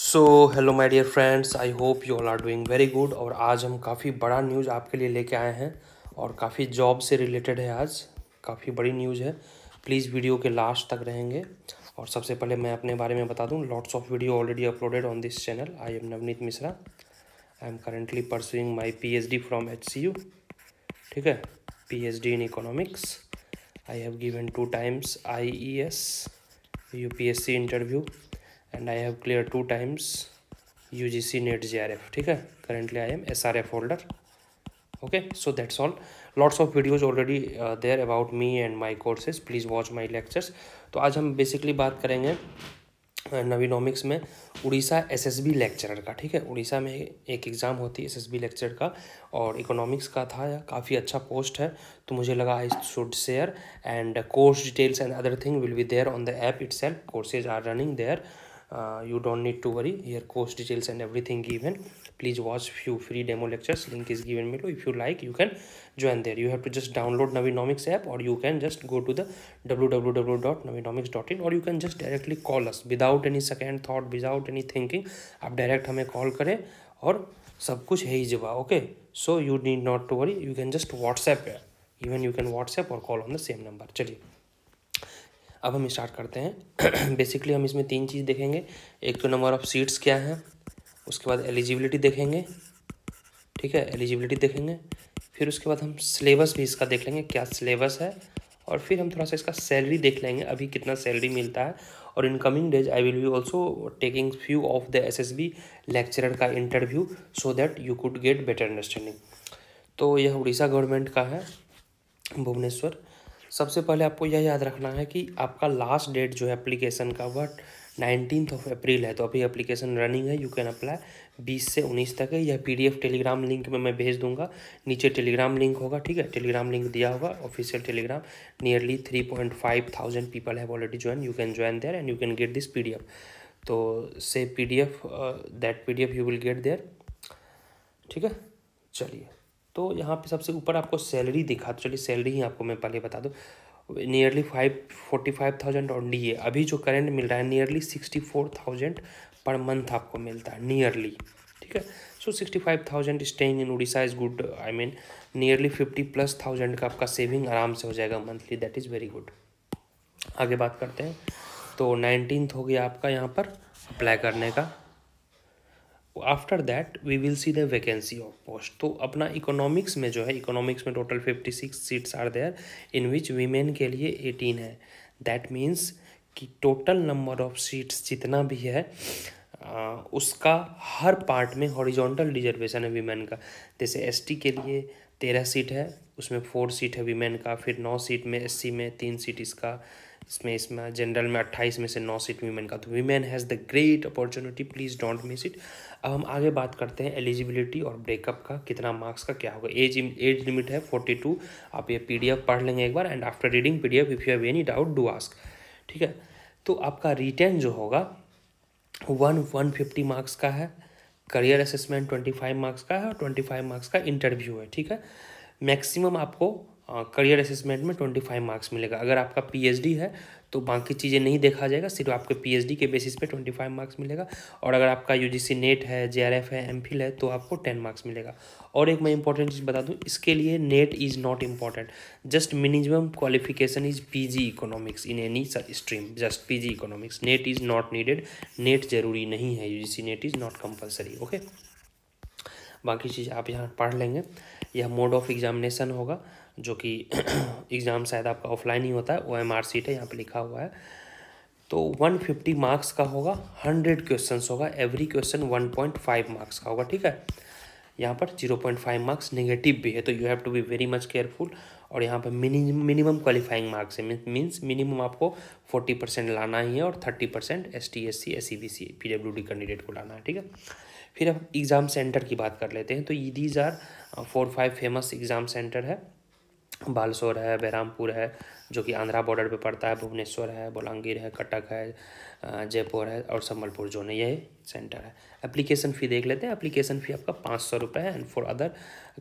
so hello my dear friends I hope you all are doing very good और आज हम काफ़ी बड़ा न्यूज़ आपके लिए लेके आए हैं और काफ़ी जॉब से रिलेटेड है आज काफ़ी बड़ी न्यूज़ है प्लीज़ वीडियो के लास्ट तक रहेंगे और सबसे पहले मैं अपने बारे में बता दूं lots of video already uploaded on this channel I am Navneet Mishra I am currently pursuing my P H D from H C U ठीक है P H D in economics I have given two times I E S U P S C interview and I have clear two times U G C NET J R F ठीक है currently I am S R F holder okay so that's all lots of videos already there about me and my courses please watch my lectures तो आज हम basically बात करेंगे नवीनॉमिक्स uh, में Orissa SSB lecturer का ठीक है उड़ीसा में एक एग्ज़ाम होती है एसएसबी लेक्चर का और इकोनॉमिक्स का था काफ़ी अच्छा पोस्ट है तो मुझे लगा I should share and course details and other thing will be there on the app itself courses are running there uh, you don't need to worry here course details and everything given please watch few free demo lectures link is given below if you like you can join there you have to just download navinomics app or you can just go to the www.navinomics.in or you can just directly call us without any second thought without any thinking आप direct हमें call करें और सब कुछ है jawab okay so you need not to worry you can just whatsapp WhatsApp even you can WhatsApp और call on the same number चलिए अब हम स्टार्ट करते हैं बेसिकली हम इसमें तीन चीज़ देखेंगे एक तो नंबर ऑफ़ सीट्स क्या है उसके बाद एलिजिबिलिटी देखेंगे ठीक है एलिजिबिलिटी देखेंगे फिर उसके बाद हम सिलेबस भी इसका देख लेंगे क्या सिलेबस है और फिर हम थोड़ा सा इसका सैलरी देख लेंगे अभी कितना सैलरी मिलता है और in coming days I will be also taking few of the S S B lecturer का interview so that you could get better understanding तो यह उड़ीसा गवर्नमेंट का है भुवनेश्वर सबसे पहले आपको यह याद रखना है कि आपका लास्ट डेट जो है एप्लीकेशन का वह नाइनटीन ऑफ अप्रैल है तो अभी एप्लीकेशन रनिंग है यू कैन अप्लाई बीस से उन्नीस तक है यह पीडीएफ टेलीग्राम लिंक में मैं भेज दूंगा नीचे टेलीग्राम लिंक होगा ठीक है टेलीग्राम लिंक दिया होगा official Telegram nearly three point five thousand people have already join you can join there and you can get this P तो से PDF that PDF you will get there ठीक है चलिए तो यहाँ पे सबसे ऊपर आपको सैलरी दिखा तो चलिए सैलरी ही आपको मैं पहले बता दूँ nearly five forty five thousand और डी ए अभी जो करेंट मिल रहा है nearly sixty four thousand per month आपको मिलता है नियरली ठीक है so sixty five thousand staying in Orissa is good I mean nearly fifty plus thousand का आपका सेविंग आराम से हो जाएगा monthly that is very good आगे बात करते हैं तो नाइनटीन हो गया आपका यहाँ पर अप्लाई करने का after that we will see the vacancy of post तो अपना इकोनॉमिक्स में जो है इकोनॉमिक्स में total fifty six seats are there in which women के लिए एटीन है दैट मीन्स कि टोटल नंबर ऑफ सीट्स जितना भी है आ, उसका हर पार्ट में हॉरिजॉन्टल रिजर्वेशन है वीमेन का जैसे टी के लिए तेरह सीट है उसमें फोर सीट है वीमेन का फिर नौ सीट में सी में तीन सीट इसका इसमें इसमें जनरल में अट्ठाईस में से नौ सीट वीमेन का तो women has the great opportunity please don't miss it अब हम आगे बात करते हैं एलिजिबिलिटी और ब्रेकअप का कितना मार्क्स का क्या होगा एज एज लिमिट है फोर्टी टू आप ये पी पढ़ लेंगे एक बार and after reading P if you have any doubt do ask ठीक है तो आपका रिटर्न जो होगा वन वन फिफ्टी मार्क्स का है career assessment twenty five marks का है और ट्वेंटी फाइव मार्क्स का इंटरव्यू है ठीक है मैक्सिमम आपको करियर असेसमेंट में ट्वेंटी फाइव मार्क्स मिलेगा अगर आपका पीएचडी है तो बाकी चीज़ें नहीं देखा जाएगा सिर्फ आपके पीएचडी के बेसिस पे ट्वेंटी फाइव मार्क्स मिलेगा और अगर आपका यूजीसी नेट e है जेआरएफ है एमफिल है तो आपको टेन मार्क्स मिलेगा और एक मैं इंपॉर्टेंट चीज़ बता दूँ इसके लिए NET is not important just minimum qualification is P economics in any stream just P economics NET is not needed NET ज़रूरी नहीं है you NET is not compulsory okay बाकी चीज़ आप यहाँ पढ़ लेंगे यह मोड ऑफ एग्जामिनेशन होगा जो कि एग्ज़ाम शायद आपका ऑफलाइन ही होता है ओ एम आर सीट है यहाँ पर लिखा हुआ है तो वन फिफ्टी मार्क्स का होगा हंड्रेड क्वेश्चन होगा every question one point five marks का होगा ठीक है यहाँ पर zero point five marks negative भी है तो you have to be very much careful और यहाँ पर मिनिमम क्वालिफाइंग मार्क्स है मीन्स मिनिमम आपको फोर्टी परसेंट लाना ही है और thirty percent S T S C S C B C P W D candidate को लाना है ठीक है फिर अब एग्ज़ाम सेंटर की बात कर लेते हैं तो these are four five famous exam centre है बालसोर है बहरामपुर है जो कि आंध्रा बॉर्डर पे पड़ता है भुवनेश्वर है बोलांगीर है कटक है जयपुर है और संबलपुर जो नहीं ये सेंटर है एप्लीकेशन फ़ी देख लेते हैं एप्लीकेशन फ़ी आपका पाँच सौ रुपये है and for other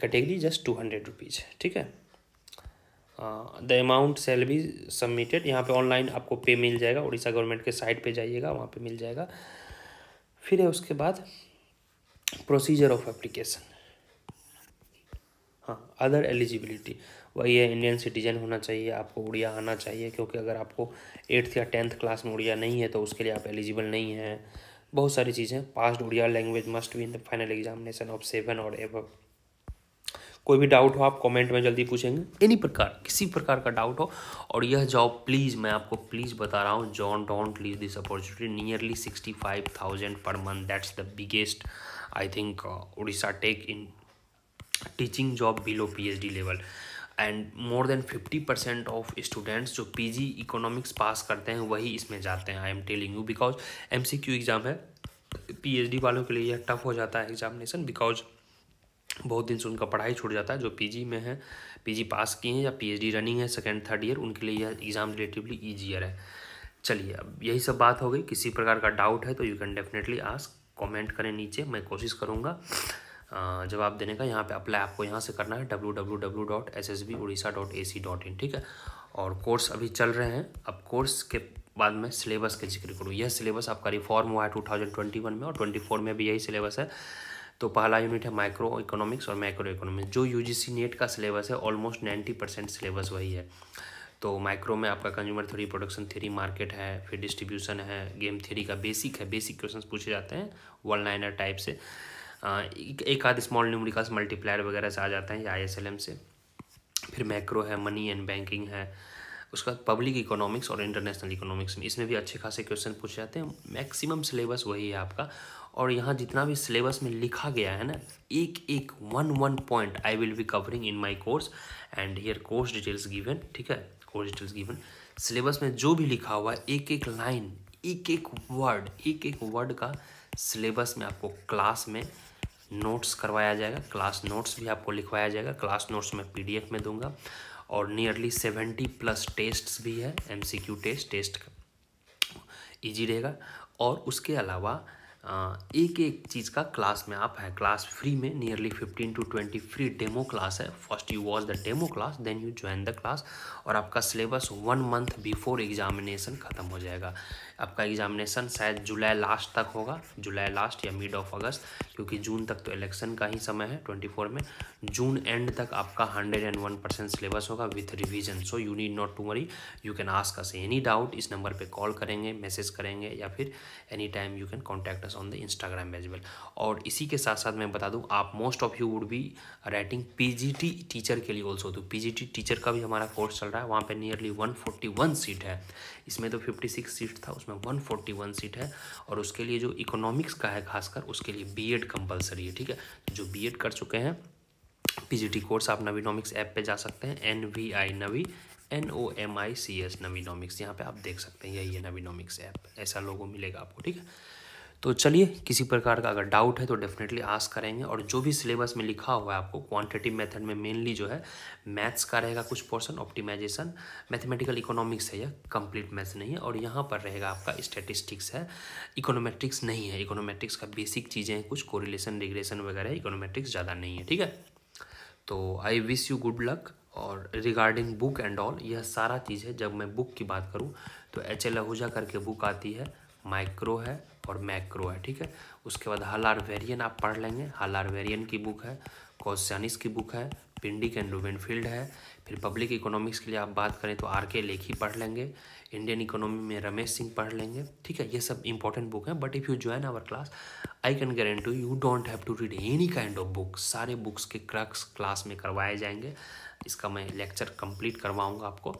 category just two hundred rupees है ठीक है द अमाउंट सेल भी सबमिटेड यहाँ पे ऑनलाइन आपको पे मिल जाएगा उड़ीसा गवर्नमेंट के साइट पर जाइएगा वहाँ पर मिल जाएगा फिर है उसके बाद प्रोसीजर ऑफ एप्लीकेशन हाँ अदर एलिजिबिलिटी वही है इंडियन सिटीजन होना चाहिए आपको उड़िया आना चाहिए क्योंकि अगर आपको एट्थ या टेंथ क्लास में उड़िया नहीं है तो उसके लिए आप एलिजिबल नहीं हैं बहुत सारी चीज़ें past Odia language must be in the final examination of seven और एव कोई भी डाउट हो आप कमेंट में जल्दी पूछेंगे एनी प्रकार किसी प्रकार का डाउट हो और यह जॉब प्लीज़ मैं आपको प्लीज़ बता रहा हूँ जॉन don't leave this opportunity nearly sixty five thousand per month that's the biggest I think Orissa take in teaching job below PhD level and more than fifty percent of students जो P G economics pass करते हैं वही इसमें जाते हैं I am telling you because M C Q exam है P H D वालों के लिए यह टफ हो जाता है एग्जामिनेशन बिकॉज बहुत दिन से उनका पढ़ाई छूट जाता है जो पी जी में है पी जी पास किए हैं या पी एच डी रनिंग है सेकेंड थर्ड ईयर उनके लिए यह एग्ज़ाम रिलेटिवली ईजियर है चलिए अब यही सब बात हो गई किसी प्रकार का डाउट है तो you can definitely ask comment करें नीचे मैं कोशिश करूँगा जवाब देने का यहाँ पे अप्लाई आपको यहाँ से करना है W W W dot S S B Orissa A C dot in ठीक है और कोर्स अभी चल रहे हैं अब कोर्स के बाद में सिलेबस का जिक्र करूँ यह सिलेबस आपका रिफॉर्म हुआ है टू थाउजेंड ट्वेंटी वन में और ट्वेंटी फोर में भी यही सिलेबस है तो पहला यूनिट है माइक्रो इकोनॉमिक्स और माइक्रो इकोनॉमिक्स जो यू जी सी नेट का सिलेबस है ऑलमोस्ट नाइन्टी परसेंट सिलेबस वही है तो माइक्रो में आपका consumer theory production theory market है फिर डिस्ट्रीब्यूशन है गेम थ्योरी का बेसिक है बेसिक क्वेश्चन पूछे जाते हैं वन लाइनर टाइप से एक आध स्मॉल न्यूमरिकल्स मल्टीप्लायर वगैरह से आ जाते हैं या आई से फिर मैक्रो है मनी एंड बैंकिंग है उसका पब्लिक इकोनॉमिक्स और इंटरनेशनल इकोनॉमिक्स में इसमें भी अच्छे खासे क्वेश्चन पूछे जाते हैं मैक्सिमम सिलेबस वही है आपका और यहाँ जितना भी सिलेबस में लिखा गया है ना एक एक one one point I will be covering in my course and here course details given ठीक है कोर्स डिटेल्स गिवन सिलेबस में जो भी लिखा हुआ है एक एक लाइन एक एक वर्ड एक एक वर्ड का सिलेबस में आपको क्लास में नोट्स करवाया जाएगा क्लास नोट्स भी आपको लिखवाया जाएगा क्लास नोट्स मैं पीडीएफ में दूंगा और नियरली सेवेंटी प्लस टेस्ट्स भी है एमसीक्यू टेस्ट टेस्ट का ईजी रहेगा और उसके अलावा एक एक चीज़ का क्लास में आप है क्लास फ्री में nearly fifteen to twenty free demo class है first you watch the demo class then you join the class और आपका syllabus one month before examination ख़त्म हो जाएगा आपका एग्जामिनेशन शायद जुलाई लास्ट तक होगा जुलाई लास्ट या मिड ऑफ अगस्त क्योंकि जून तक तो इलेक्शन का ही समय है ट्वेंटी फोर में जून एंड तक आपका hundred and one percent syllabus होगा with revision so you need not to worry you can ask us any doubt इस नंबर पर कॉल करेंगे मैसेज करेंगे या फिर any time you can contact us on the Instagram as well और इसी के साथ साथ मैं बता दूँ आप most of you would be writing P teacher के लिए ऑल्सो तो पी टीचर का भी हमारा कोर्स चल रहा है वहाँ पर नियरली वन सीट है इसमें तो फिफ्टी सीट था उसमें 141 सीट है और उसके लिए जो इकोनॉमिक्स का है खासकर उसके लिए बीएड कंपलसरी है ठीक है जो बीएड कर चुके हैं पीजीटी कोर्स आप नवीनॉमिक्स ऐप पे जा सकते हैं N V I Navi N O M I C S Navinomics यहाँ पर आप देख सकते हैं यही है नवीनॉमिक्स ऐप ऐसा लोगों मिलेगा आपको ठीक है तो चलिए किसी प्रकार का अगर डाउट है तो डेफिनेटली आस करेंगे और जो भी सिलेबस में लिखा हुआ है आपको क्वांटिटिव मेथड में मेनली जो है मैथ्स का रहेगा कुछ पोर्सन ऑप्टिमाइजेशन मैथमेटिकल इकोनॉमिक्स है यह कंप्लीट मैथ्स नहीं है और यहाँ पर रहेगा आपका स्टेटिस्टिक्स है इकोनोमेट्रिक्स नहीं है इकोनोमेट्रिक्स का बेसिक चीज़ें हैं कुछ कोरिलेशन रिग्रेशन वगैरह इकोनोमेट्रिक्स ज़्यादा नहीं है ठीक है तो I wish you good luck और रिगार्डिंग बुक एंड ऑल यह सारा चीज़ है जब मैं बुक की बात करूँ तो एच एल आहूजा करके बुक आती है माइक्रो है और मैक्रो है ठीक है उसके बाद आर वेरियन आप पढ़ लेंगे आर वेरियन की बुक है कौशनिस की बुक है पिंडिक एंड फील्ड है फिर पब्लिक इकोनॉमिक्स के लिए आप बात करें तो आर के लेखी पढ़ लेंगे इंडियन इकोनॉमी में रमेश सिंह पढ़ लेंगे ठीक है ये सब इंपॉर्टेंट बुक है but if you join our class I can guarantee you don't have to read any kind of book सारे बुक्स के क्रक्स क्लास में करवाए जाएंगे इसका मैं लेक्चर कंप्लीट करवाऊँगा आपको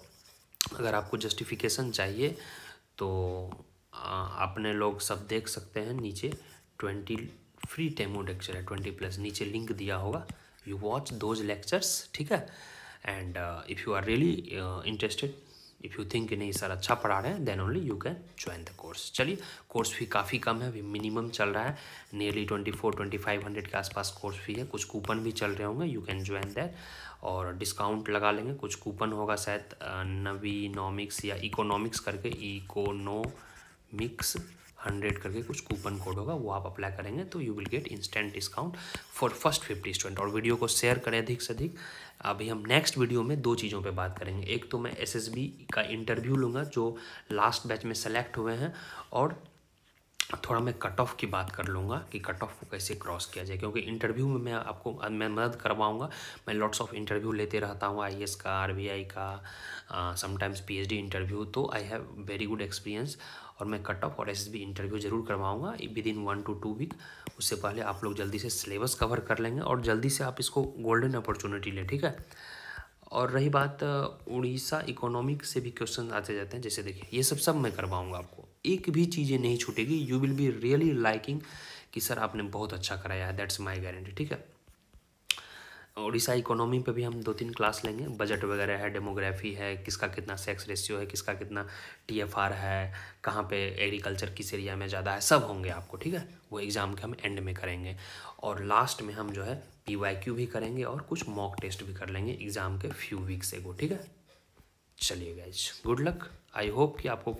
अगर आपको जस्टिफिकेशन चाहिए तो अपने लोग सब देख सकते हैं नीचे ट्वेंटी फ्री टेमो लेक्चर है ट्वेंटी प्लस नीचे लिंक दिया होगा यू वॉच दोज लेक्चर्स ठीक है and if you are really interested if you think नहीं सर अच्छा पढ़ा रहे हैं then only you can join the course चलिए कोर्स फी काफ़ी कम है अभी मिनिमम चल रहा है nearly twenty four twenty five hundred के आसपास कोर्स फी है कुछ कूपन भी चल रहे होंगे यू कैन ज्वाइन दैट और डिस्काउंट लगा लेंगे कुछ कूपन होगा शायद uh, नवी नॉमिक्स या इकोनॉमिक्स करके इकोनो मिक्स हंड्रेड करके कुछ कूपन कोड होगा वो आप अप्लाई करेंगे तो you will get instant discount for first fifty student और वीडियो को शेयर करें अधिक से अधिक अभी हम नेक्स्ट वीडियो में दो चीज़ों पे बात करेंगे एक तो मैं एसएसबी का इंटरव्यू लूँगा जो लास्ट बैच में सेलेक्ट हुए हैं और थोड़ा मैं कट ऑफ की बात कर लूँगा कि कट ऑफ को कैसे क्रॉस किया जाए क्योंकि इंटरव्यू में मैं आपको मैं मदद करवाऊँगा मैं लॉट्स ऑफ इंटरव्यू लेते रहता हूँ आई का आर का समटाइम्स पी इंटरव्यू तो I have very good experience और मैं कट ऑफ और एस इंटरव्यू ज़रूर करवाऊँगा within one to two week उससे पहले आप लोग जल्दी से सिलेबस कवर कर लेंगे और जल्दी से आप इसको गोल्डन अपॉर्चुनिटी लें ठीक है और रही बात उड़ीसा इकोनॉमिक से भी क्वेश्चन आते जाते हैं जैसे देखिए ये सब सब मैं करवाऊँगा आपको एक भी चीज़ें नहीं छूटेगी you will be really liking कि सर आपने बहुत अच्छा कराया है दैट्स माई गारंटी ठीक है उड़ीसा इकोनॉमी पे भी हम दो तीन क्लास लेंगे बजट वगैरह है डेमोग्राफी है किसका कितना सेक्स रेशियो है किसका कितना टीएफआर है कहाँ पे एग्रीकल्चर किस एरिया में ज़्यादा है सब होंगे आपको ठीक है वो एग्ज़ाम के हम एंड में करेंगे और लास्ट में हम जो है पी भी करेंगे और कुछ मॉक टेस्ट भी कर लेंगे एग्ज़ाम के फ्यू वीक्स एगो ठीक है चलिए guys good luck I hope कि आपको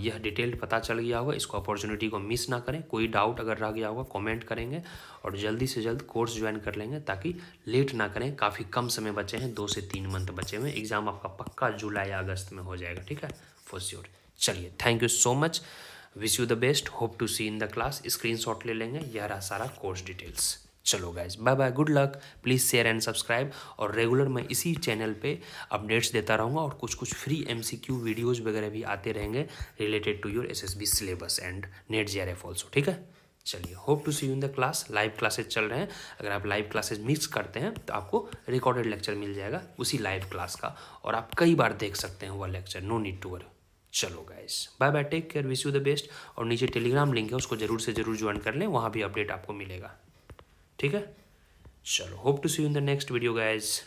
यह डिटेल पता चल गया होगा इसको अपॉर्चुनिटी को मिस ना करें कोई डाउट अगर रह गया होगा कमेंट करेंगे और जल्दी से जल्द कोर्स ज्वाइन कर लेंगे ताकि लेट ना करें काफ़ी कम समय बचे हैं दो से तीन मंथ बचे हुए एग्ज़ाम आपका पक्का जुलाई या अगस्त में हो जाएगा ठीक है फॉर श्योर चलिए thank you so much wish you the best hope to see in the class screen ले लेंगे यह रहा सारा कोर्स डिटेल्स चलो guys bye bye good luck please share and subscribe और रेगुलर मैं इसी चैनल पे अपडेट्स देता रहूँगा और कुछ कुछ फ्री एमसीक्यू वीडियोस वगैरह भी आते रहेंगे related to your SSB syllabus and NET F also ठीक है चलिए hope to see you in the class live classes चल रहे हैं अगर आप लाइव क्लासेज मिस करते हैं तो आपको रिकॉर्डेड लेक्चर मिल जाएगा उसी लाइव क्लास का और आप कई बार देख सकते हैं वह lecture no need to worry चलो guys bye bye take care wish you the best और नीचे टेलीग्राम लिंक है उसको जरूर से जरूर ज्वाइन कर लें वहाँ भी अपडेट आपको मिलेगा ठीक है चलो hope to see you in the next video guys